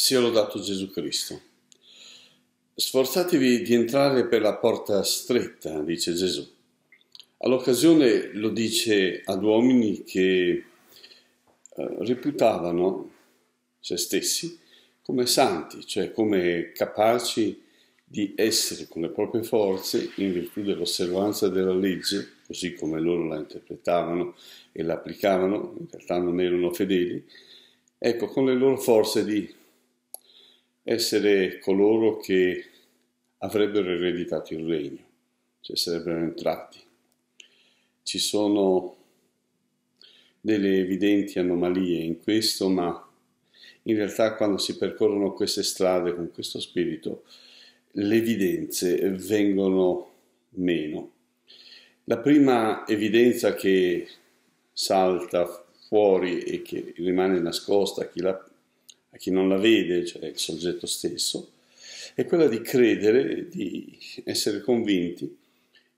sia lodato Gesù Cristo. Sforzatevi di entrare per la porta stretta, dice Gesù. All'occasione lo dice ad uomini che eh, reputavano se stessi come santi, cioè come capaci di essere con le proprie forze, in virtù dell'osservanza della legge, così come loro la interpretavano e la applicavano, in realtà non erano fedeli, ecco, con le loro forze di essere coloro che avrebbero ereditato il regno, cioè sarebbero entrati. Ci sono delle evidenti anomalie in questo, ma in realtà quando si percorrono queste strade con questo spirito, le evidenze vengono meno. La prima evidenza che salta fuori e che rimane nascosta a chi la a chi non la vede, cioè il soggetto stesso, è quella di credere, di essere convinti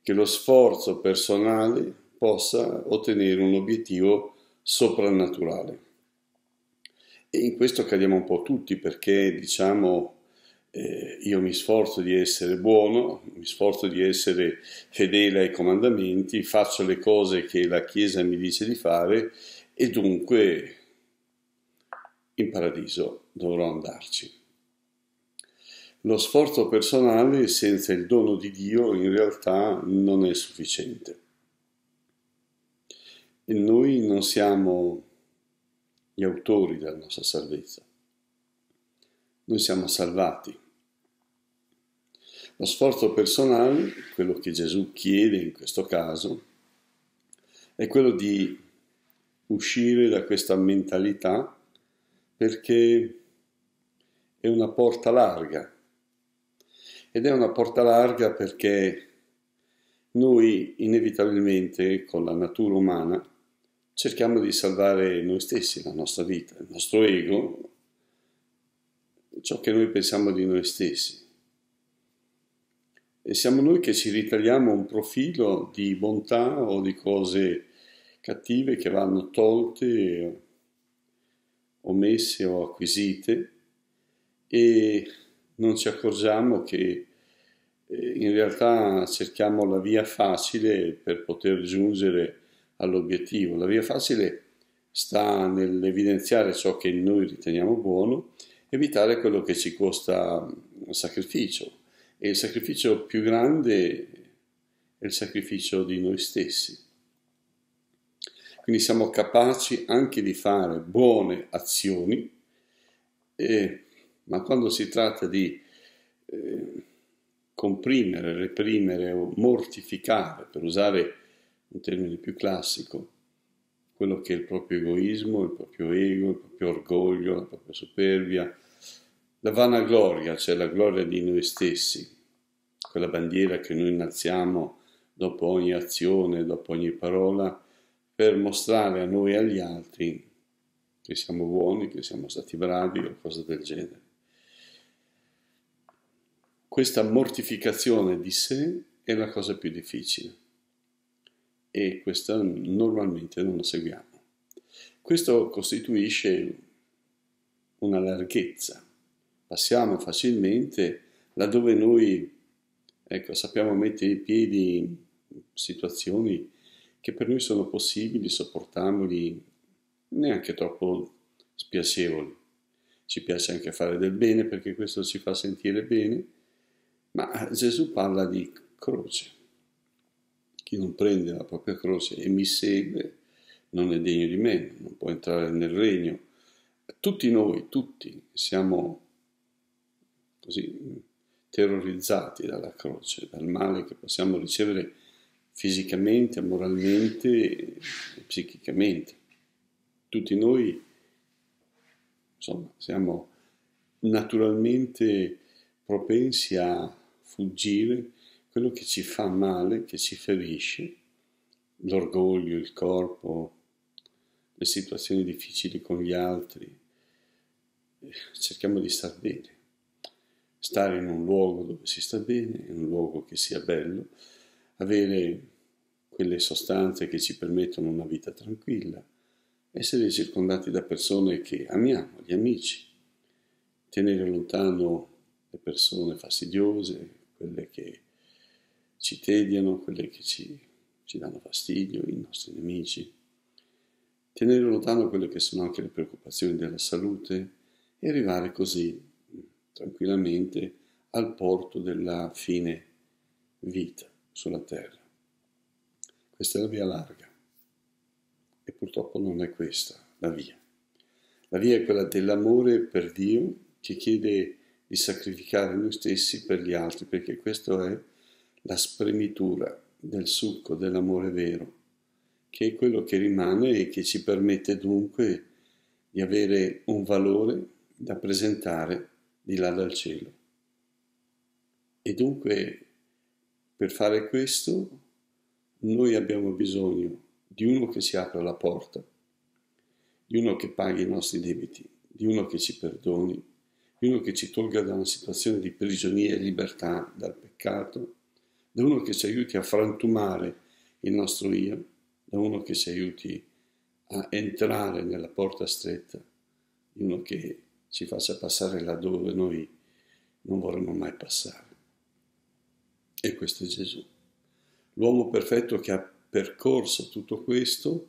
che lo sforzo personale possa ottenere un obiettivo soprannaturale. E in questo cadiamo un po' tutti perché diciamo eh, io mi sforzo di essere buono, mi sforzo di essere fedele ai comandamenti, faccio le cose che la Chiesa mi dice di fare e dunque in paradiso dovrò andarci. Lo sforzo personale senza il dono di Dio in realtà non è sufficiente. E noi non siamo gli autori della nostra salvezza. Noi siamo salvati. Lo sforzo personale, quello che Gesù chiede in questo caso, è quello di uscire da questa mentalità perché è una porta larga ed è una porta larga perché noi inevitabilmente con la natura umana cerchiamo di salvare noi stessi, la nostra vita, il nostro ego, ciò che noi pensiamo di noi stessi. E siamo noi che ci ritagliamo un profilo di bontà o di cose cattive che vanno tolte omesse o acquisite e non ci accorgiamo che eh, in realtà cerchiamo la via facile per poter giungere all'obiettivo. La via facile sta nell'evidenziare ciò che noi riteniamo buono, evitare quello che ci costa mm, sacrificio. E il sacrificio più grande è il sacrificio di noi stessi. Quindi siamo capaci anche di fare buone azioni, eh, ma quando si tratta di eh, comprimere, reprimere o mortificare, per usare un termine più classico, quello che è il proprio egoismo, il proprio ego, il proprio orgoglio, la propria superbia, la vanagloria, cioè la gloria di noi stessi, quella bandiera che noi innalziamo dopo ogni azione, dopo ogni parola, per mostrare a noi e agli altri che siamo buoni, che siamo stati bravi o cose del genere. Questa mortificazione di sé è la cosa più difficile e questa normalmente non la seguiamo. Questo costituisce una larghezza. Passiamo facilmente laddove noi ecco, sappiamo mettere i piedi in situazioni che per noi sono possibili, sopportabili, neanche troppo spiacevoli. Ci piace anche fare del bene perché questo ci fa sentire bene, ma Gesù parla di croce. Chi non prende la propria croce e mi segue non è degno di me, non può entrare nel regno. Tutti noi, tutti, siamo così terrorizzati dalla croce, dal male che possiamo ricevere fisicamente, moralmente e psichicamente. Tutti noi, insomma, siamo naturalmente propensi a fuggire quello che ci fa male, che ci ferisce, l'orgoglio, il corpo, le situazioni difficili con gli altri. Cerchiamo di star bene, stare in un luogo dove si sta bene, in un luogo che sia bello, avere quelle sostanze che ci permettono una vita tranquilla, essere circondati da persone che amiamo, gli amici, tenere lontano le persone fastidiose, quelle che ci tediano, quelle che ci, ci danno fastidio, i nostri nemici, tenere lontano quelle che sono anche le preoccupazioni della salute e arrivare così mm, tranquillamente al porto della fine vita sulla terra. Questa è la via larga e purtroppo non è questa la via. La via è quella dell'amore per Dio che chiede di sacrificare noi stessi per gli altri, perché questa è la spremitura del succo dell'amore vero, che è quello che rimane e che ci permette dunque di avere un valore da presentare di là dal cielo. E dunque per fare questo noi abbiamo bisogno di uno che si apra la porta, di uno che paghi i nostri debiti, di uno che ci perdoni, di uno che ci tolga da una situazione di prigionia e libertà dal peccato, da uno che ci aiuti a frantumare il nostro io, da uno che ci aiuti a entrare nella porta stretta, di uno che ci faccia passare laddove noi non vorremmo mai passare. E questo è Gesù. L'uomo perfetto che ha percorso tutto questo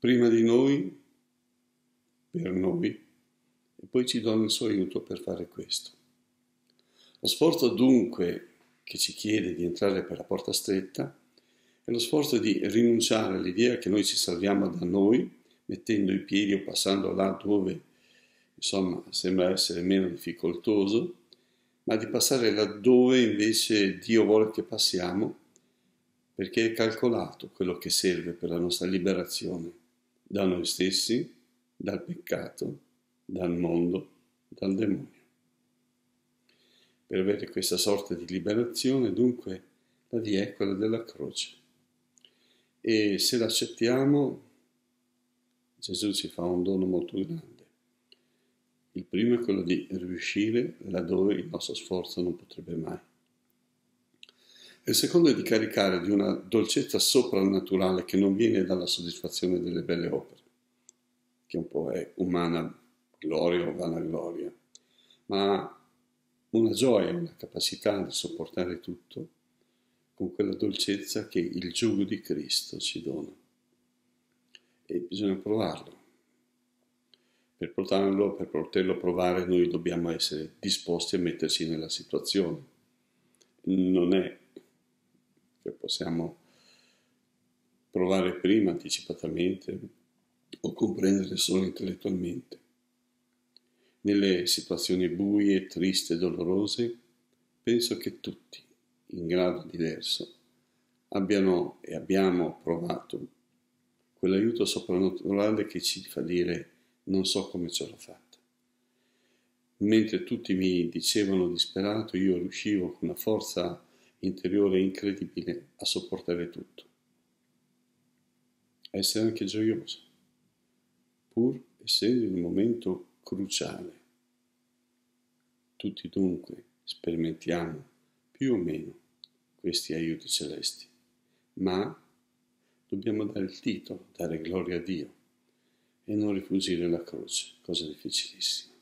prima di noi, per noi, e poi ci dona il suo aiuto per fare questo. Lo sforzo dunque che ci chiede di entrare per la porta stretta è lo sforzo di rinunciare all'idea che noi ci salviamo da noi, mettendo i piedi o passando là dove, insomma, sembra essere meno difficoltoso, ma di passare laddove invece Dio vuole che passiamo, perché è calcolato quello che serve per la nostra liberazione da noi stessi, dal peccato, dal mondo, dal demonio. Per avere questa sorta di liberazione, dunque, la via è quella della croce. E se l'accettiamo, Gesù ci fa un dono molto grande il primo è quello di riuscire laddove il nostro sforzo non potrebbe mai. Il secondo è di caricare di una dolcezza soprannaturale che non viene dalla soddisfazione delle belle opere, che un po' è umana gloria o vanagloria, ma una gioia, una capacità di sopportare tutto con quella dolcezza che il giugo di Cristo ci dona. E bisogna provarlo per portarlo, per poterlo provare noi dobbiamo essere disposti a mettersi nella situazione. Non è che possiamo provare prima anticipatamente o comprendere solo intellettualmente. Nelle situazioni buie, triste e dolorose, penso che tutti, in grado diverso, abbiano e abbiamo provato quell'aiuto soprannaturale che ci fa dire non so come ce l'ho fatta. Mentre tutti mi dicevano disperato, io riuscivo con una forza interiore incredibile a sopportare tutto, a essere anche gioioso, pur essendo in un momento cruciale. Tutti dunque sperimentiamo più o meno questi aiuti celesti, ma dobbiamo dare il titolo, dare gloria a Dio e non rifuggire la croce, cosa difficilissima.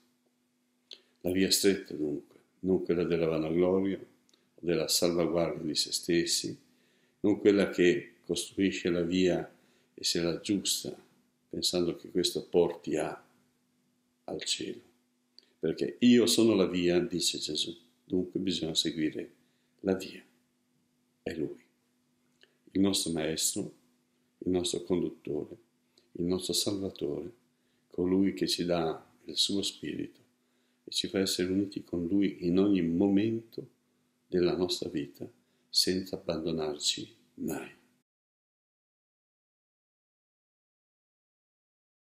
La via stretta dunque, non quella della vanagloria o della salvaguardia di se stessi, non quella che costruisce la via e se la giusta, pensando che questo porti a, al cielo. Perché io sono la via, dice Gesù, dunque bisogna seguire la via. È Lui, il nostro Maestro, il nostro conduttore il nostro Salvatore, colui che ci dà il suo spirito e ci fa essere uniti con Lui in ogni momento della nostra vita senza abbandonarci mai.